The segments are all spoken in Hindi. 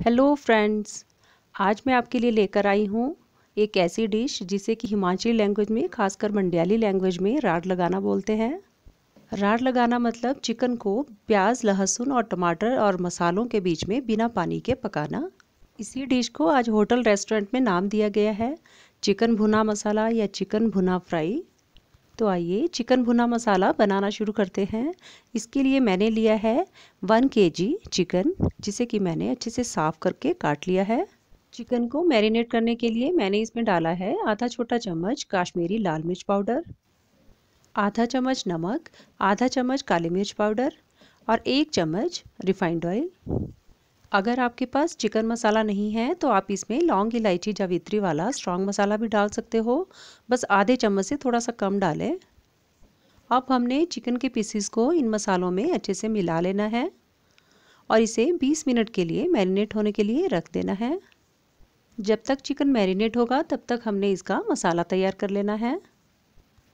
हेलो फ्रेंड्स आज मैं आपके लिए लेकर आई हूँ एक ऐसी डिश जिसे कि हिमाचली लैंग्वेज में खासकर मंडियाली लैंग्वेज में राड लगाना बोलते हैं राड लगाना मतलब चिकन को प्याज लहसुन और टमाटर और मसालों के बीच में बिना पानी के पकाना इसी डिश को आज होटल रेस्टोरेंट में नाम दिया गया है चिकन भुना मसाला या चिकन भुना फ्राई तो आइए चिकन भुना मसाला बनाना शुरू करते हैं इसके लिए मैंने लिया है वन के जी चिकन जिसे कि मैंने अच्छे से साफ़ करके काट लिया है चिकन को मैरिनेट करने के लिए मैंने इसमें डाला है आधा छोटा चम्मच काश्मीरी लाल मिर्च पाउडर आधा चम्मच नमक आधा चम्मच काली मिर्च पाउडर और एक चम्मच रिफाइंड ऑयल अगर आपके पास चिकन मसाला नहीं है तो आप इसमें लौंग इलायची जावित्री वाला स्ट्रॉन्ग मसाला भी डाल सकते हो बस आधे चम्मच से थोड़ा सा कम डालें अब हमने चिकन के पीसीस को इन मसालों में अच्छे से मिला लेना है और इसे 20 मिनट के लिए मैरिनेट होने के लिए रख देना है जब तक चिकन मैरिनेट होगा तब तक हमने इसका मसाला तैयार कर लेना है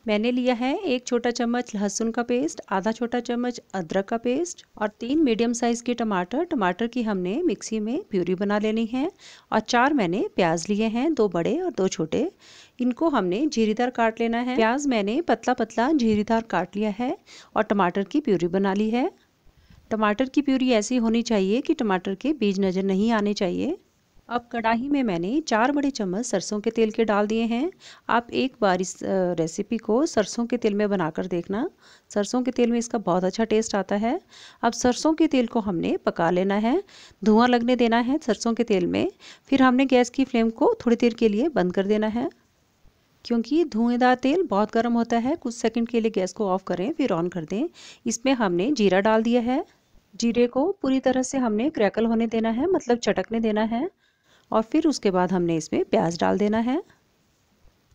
मैंने लिया है एक छोटा चम्मच लहसुन का पेस्ट आधा छोटा चम्मच अदरक का पेस्ट और तीन मीडियम साइज़ के टमाटर टमाटर की हमने मिक्सी में प्यूरी बना लेनी है और चार मैंने प्याज लिए हैं दो बड़े और दो छोटे इनको हमने झीरीदार काट लेना है प्याज मैंने पतला पतला झीरीदार काट लिया है और टमाटर की प्यूरी बना ली है टमाटर की प्यूरी ऐसी होनी चाहिए कि टमाटर के बीज नज़र नहीं आने चाहिए अब कढ़ाई में मैंने चार बड़े चम्मच सरसों के तेल के डाल दिए हैं आप एक बार इस रेसिपी को सरसों के तेल में बनाकर देखना सरसों के तेल में इसका बहुत अच्छा टेस्ट आता है अब सरसों के तेल को हमने पका लेना है धुआं लगने देना है सरसों के तेल में फिर हमने गैस की फ्लेम को थोड़ी देर के लिए बंद कर देना है क्योंकि धुएँदार तेल बहुत गर्म होता है कुछ सेकेंड के लिए गैस को ऑफ करें फिर ऑन कर दें इसमें हमने जीरा डाल दिया है जीरे को पूरी तरह से हमने क्रैकल होने देना है मतलब चटकने देना है और फिर उसके बाद हमने इसमें प्याज डाल देना है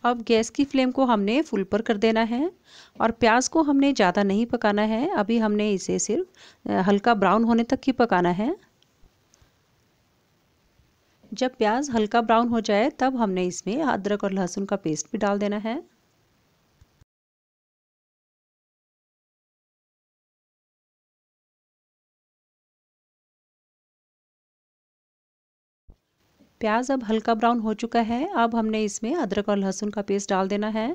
अब गैस की फ्लेम को हमने फुल पर कर देना है और प्याज को हमने ज़्यादा नहीं पकाना है अभी हमने इसे सिर्फ हल्का ब्राउन होने तक ही पकाना है जब प्याज हल्का ब्राउन हो जाए तब हमने इसमें अदरक और लहसुन का पेस्ट भी डाल देना है प्याज अब हल्का ब्राउन हो चुका है अब हमने इसमें अदरक और लहसुन का पेस्ट डाल देना है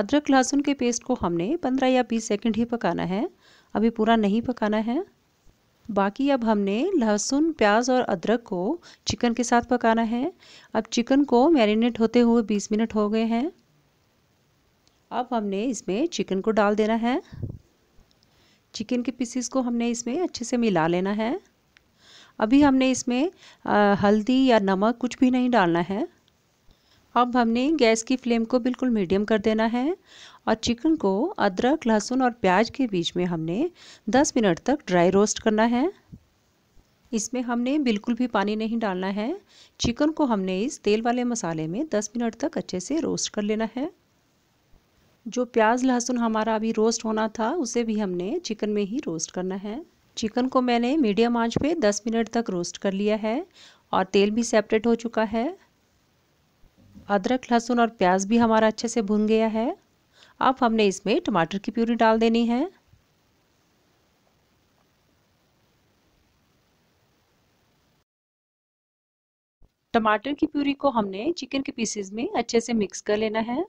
अदरक लहसुन के पेस्ट को हमने 15 या 20 सेकंड ही पकाना है अभी पूरा नहीं पकाना है बाकी अब हमने लहसुन प्याज और अदरक को चिकन के साथ पकाना है अब चिकन को मैरिनेट होते हुए 20 मिनट हो गए हैं अब हमने इसमें चिकन को डाल देना है चिकन के पीसीस को हमने इसमें अच्छे से मिला लेना है अभी हमने इसमें हल्दी या नमक कुछ भी नहीं डालना है अब हमने गैस की फ्लेम को बिल्कुल मीडियम कर देना है और चिकन को अदरक लहसुन और प्याज के बीच में हमने 10 मिनट तक ड्राई रोस्ट करना है इसमें हमने बिल्कुल भी पानी नहीं डालना है चिकन को हमने इस तेल वाले मसाले में 10 मिनट तक अच्छे से रोस्ट कर लेना है जो प्याज लहसुन हमारा अभी रोस्ट होना था उसे भी हमने चिकन में ही रोस्ट करना है चिकन को मैंने मीडियम आंच पे 10 मिनट तक रोस्ट कर लिया है और तेल भी सेपरेट हो चुका है अदरक लहसुन और प्याज भी हमारा अच्छे से भुन गया है अब हमने इसमें टमाटर की प्यूरी डाल देनी है टमाटर की प्यूरी को हमने चिकन के पीसेस में अच्छे से मिक्स कर लेना है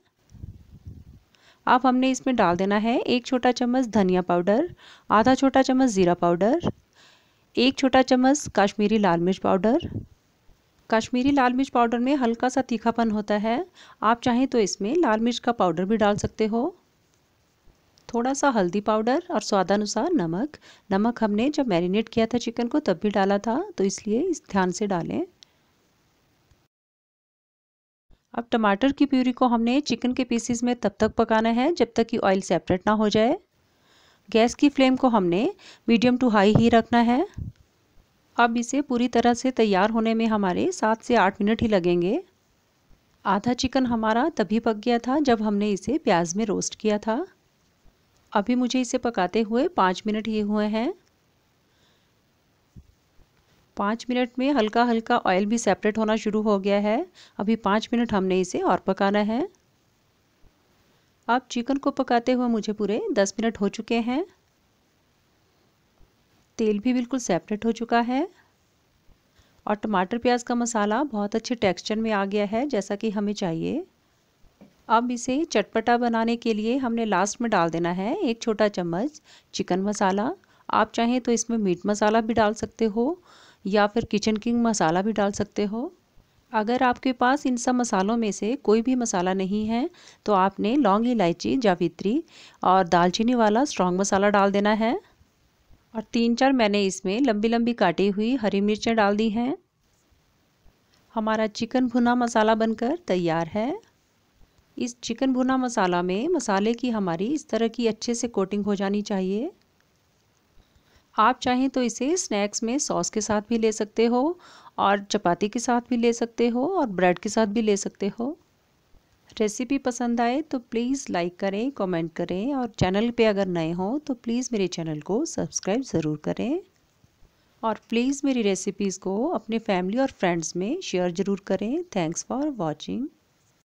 अब हमने इसमें डाल देना है एक छोटा चम्मच धनिया पाउडर आधा छोटा चम्मच ज़ीरा पाउडर एक छोटा चम्मच कश्मीरी लाल मिर्च पाउडर कश्मीरी लाल मिर्च पाउडर में हल्का सा तीखापन होता है आप चाहें तो इसमें लाल मिर्च का पाउडर भी डाल सकते हो थोड़ा सा हल्दी पाउडर और स्वादानुसार नमक नमक हमने जब मैरिनेट किया था चिकन को तब भी डाला था तो इसलिए इस ध्यान से डालें अब टमाटर की प्यूरी को हमने चिकन के पीसीस में तब तक पकाना है जब तक कि ऑयल सेपरेट ना हो जाए गैस की फ्लेम को हमने मीडियम टू हाई ही रखना है अब इसे पूरी तरह से तैयार होने में हमारे सात से आठ मिनट ही लगेंगे आधा चिकन हमारा तभी पक गया था जब हमने इसे प्याज में रोस्ट किया था अभी मुझे इसे पकाते हुए पाँच मिनट ही हुए हैं पाँच मिनट में हल्का हल्का ऑयल भी सेपरेट होना शुरू हो गया है अभी पाँच मिनट हमने इसे और पकाना है अब चिकन को पकाते हुए मुझे पूरे दस मिनट हो चुके हैं तेल भी बिल्कुल सेपरेट हो चुका है और टमाटर प्याज का मसाला बहुत अच्छे टेक्सचर में आ गया है जैसा कि हमें चाहिए अब इसे चटपटा बनाने के लिए हमने लास्ट में डाल देना है एक छोटा चम्मच चिकन मसाला आप चाहें तो इसमें मीट मसाला भी डाल सकते हो या फिर किचन किंग मसाला भी डाल सकते हो अगर आपके पास इन सब मसालों में से कोई भी मसाला नहीं है तो आपने लौंग इलायची जावित्री और दालचीनी वाला स्ट्रॉन्ग मसाला डाल देना है और तीन चार मैंने इसमें लंबी लंबी काटी हुई हरी मिर्चें डाल दी हैं हमारा चिकन भुना मसाला बनकर तैयार है इस चिकन भुना मसाला में मसाले की हमारी इस तरह की अच्छे से कोटिंग हो जानी चाहिए आप चाहें तो इसे स्नैक्स में सॉस के साथ भी ले सकते हो और चपाती के साथ भी ले सकते हो और ब्रेड के साथ भी ले सकते हो रेसिपी पसंद आए तो प्लीज़ लाइक करें कमेंट करें और चैनल पे अगर नए हों तो प्लीज़ मेरे चैनल को सब्सक्राइब ज़रूर करें और प्लीज़ मेरी रेसिपीज़ को अपने फैमिली और फ्रेंड्स में शेयर ज़रूर करें थैंक्स फॉर वॉचिंग